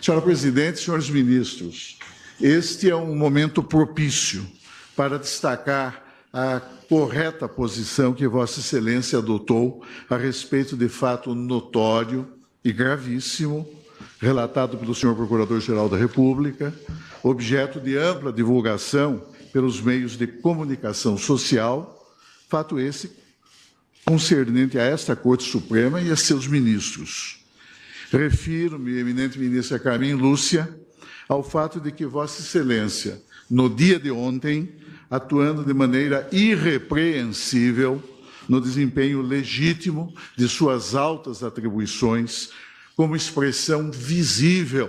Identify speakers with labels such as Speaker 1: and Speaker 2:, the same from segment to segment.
Speaker 1: Senhora Presidente, senhores ministros, este é um momento propício para destacar a correta posição que Vossa Excelência adotou a respeito de fato notório e gravíssimo relatado pelo senhor Procurador-Geral da República, objeto de ampla divulgação pelos meios de comunicação social, fato esse concernente a esta Corte Suprema e a seus ministros. Refiro-me, eminente ministra Carmen Lúcia, ao fato de que Vossa Excelência, no dia de ontem, atuando de maneira irrepreensível no desempenho legítimo de suas altas atribuições, como expressão visível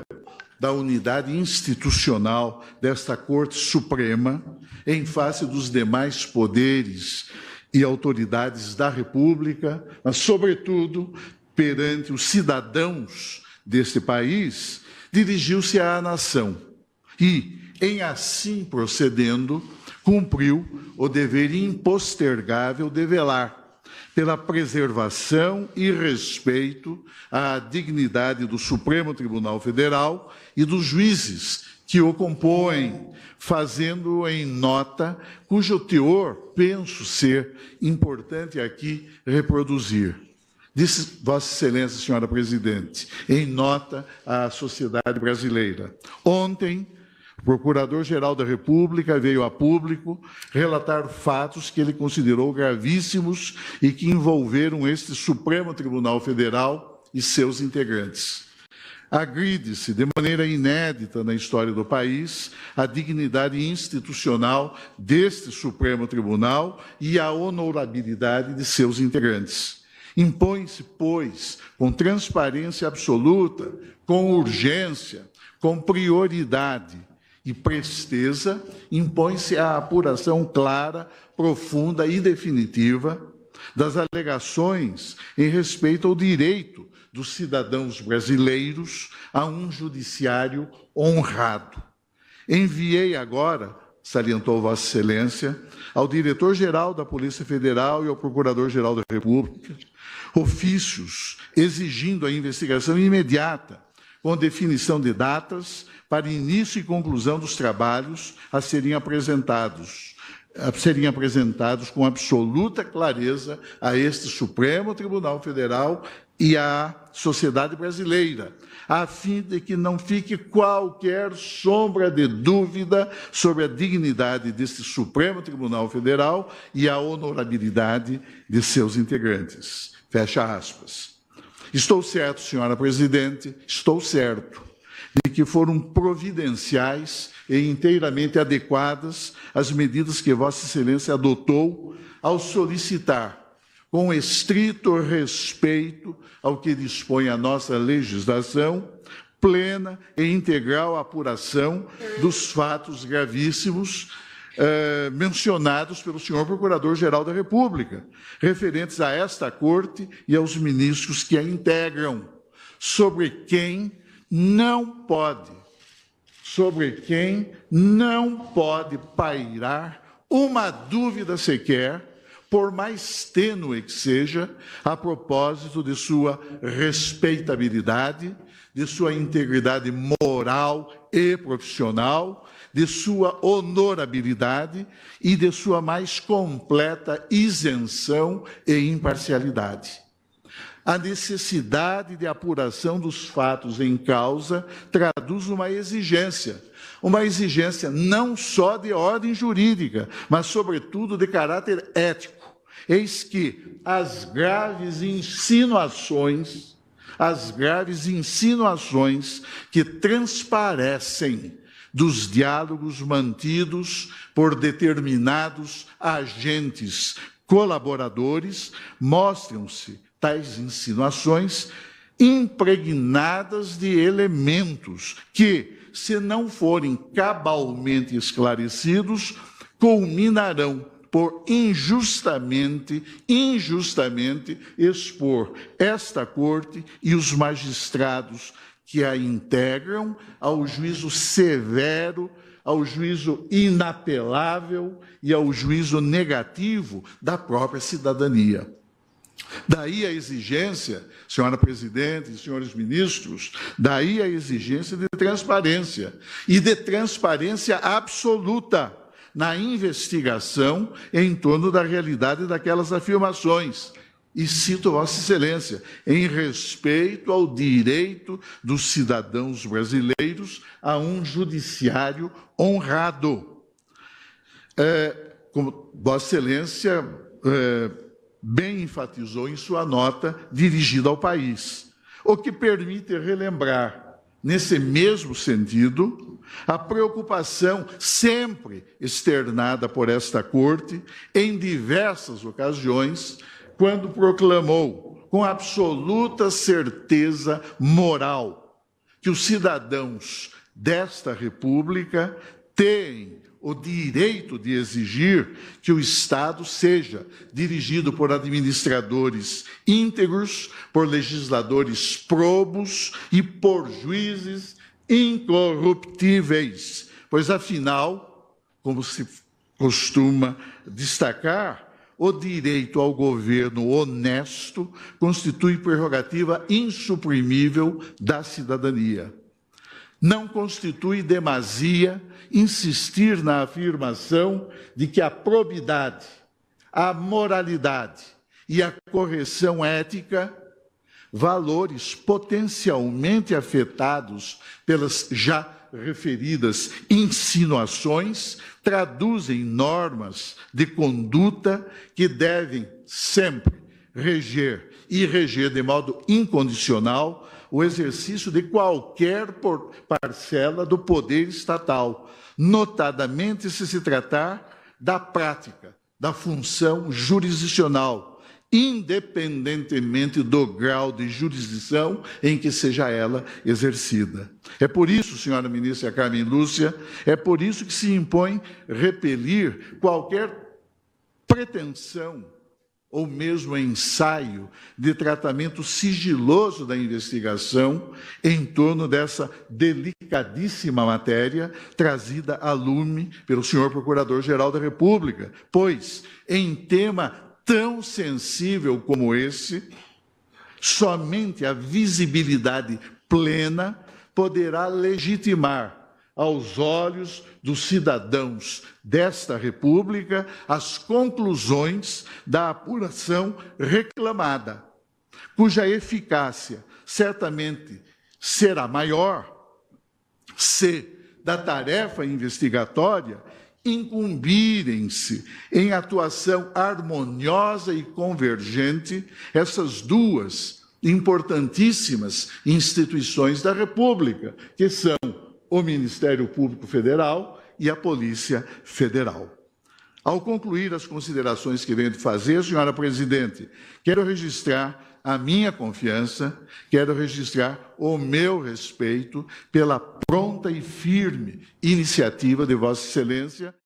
Speaker 1: da unidade institucional desta Corte Suprema em face dos demais poderes e autoridades da República, mas, sobretudo, perante os cidadãos deste país, dirigiu-se à nação e, em assim procedendo, cumpriu o dever impostergável de velar pela preservação e respeito à dignidade do Supremo Tribunal Federal e dos juízes que o compõem, fazendo em nota cujo teor penso ser importante aqui reproduzir Disse Vossa Excelência, senhora presidente, em nota à sociedade brasileira. Ontem, o Procurador-Geral da República veio a público relatar fatos que ele considerou gravíssimos e que envolveram este Supremo Tribunal Federal e seus integrantes. Agride-se de maneira inédita na história do país a dignidade institucional deste Supremo Tribunal e a honorabilidade de seus integrantes. Impõe-se, pois, com transparência absoluta, com urgência, com prioridade e presteza, impõe-se a apuração clara, profunda e definitiva das alegações em respeito ao direito dos cidadãos brasileiros a um judiciário honrado. Enviei agora salientou Vossa Excelência, ao diretor-geral da Polícia Federal e ao Procurador-Geral da República, ofícios exigindo a investigação imediata, com definição de datas para início e conclusão dos trabalhos a serem apresentados, eh, seriam apresentados com absoluta clareza a este Supremo Tribunal Federal e à sociedade brasileira, a fim de que não fique qualquer sombra de dúvida sobre a dignidade deste Supremo Tribunal Federal e a honorabilidade de seus integrantes. Fecha aspas. Estou certo, senhora presidente, estou certo de que foram providenciais e inteiramente adequadas as medidas que Vossa Excelência adotou ao solicitar, com estrito respeito ao que dispõe a nossa legislação, plena e integral apuração dos fatos gravíssimos eh, mencionados pelo senhor Procurador-Geral da República, referentes a esta Corte e aos ministros que a integram, sobre quem não pode, sobre quem não pode pairar uma dúvida sequer, por mais tênue que seja, a propósito de sua respeitabilidade, de sua integridade moral e profissional, de sua honorabilidade e de sua mais completa isenção e imparcialidade. A necessidade de apuração dos fatos em causa traduz uma exigência, uma exigência não só de ordem jurídica, mas, sobretudo, de caráter ético. Eis que as graves insinuações, as graves insinuações que transparecem dos diálogos mantidos por determinados agentes colaboradores mostram-se tais insinuações impregnadas de elementos que, se não forem cabalmente esclarecidos, culminarão por injustamente, injustamente expor esta corte e os magistrados que a integram ao juízo severo, ao juízo inapelável e ao juízo negativo da própria cidadania. Daí a exigência, senhora presidente, senhores ministros, daí a exigência de transparência e de transparência absoluta na investigação em torno da realidade daquelas afirmações. E cito Vossa Excelência, em respeito ao direito dos cidadãos brasileiros a um judiciário honrado. É, como Vossa Excelência. É, bem enfatizou em sua nota dirigida ao país, o que permite relembrar, nesse mesmo sentido, a preocupação sempre externada por esta Corte em diversas ocasiões, quando proclamou com absoluta certeza moral que os cidadãos desta República têm o direito de exigir que o Estado seja dirigido por administradores íntegros, por legisladores probos e por juízes incorruptíveis. Pois, afinal, como se costuma destacar, o direito ao governo honesto constitui prerrogativa insuprimível da cidadania. Não constitui demasia insistir na afirmação de que a probidade, a moralidade e a correção ética, valores potencialmente afetados pelas já referidas insinuações traduzem normas de conduta que devem sempre reger e reger de modo incondicional o exercício de qualquer parcela do poder estatal, notadamente se se tratar da prática da função jurisdicional, independentemente do grau de jurisdição em que seja ela exercida. É por isso, senhora ministra Carmen Lúcia, é por isso que se impõe repelir qualquer pretensão ou mesmo ensaio de tratamento sigiloso da investigação em torno dessa delicadíssima matéria trazida a lume pelo senhor Procurador-Geral da República, pois em tema tão sensível como esse, somente a visibilidade plena poderá legitimar aos olhos dos cidadãos desta República as conclusões da apuração reclamada, cuja eficácia certamente será maior se da tarefa investigatória incumbirem-se em atuação harmoniosa e convergente essas duas importantíssimas instituições da República, que são o Ministério Público Federal e a Polícia Federal. Ao concluir as considerações que venho de fazer, senhora presidente, quero registrar a minha confiança, quero registrar o meu respeito pela pronta e firme iniciativa de Vossa Excelência.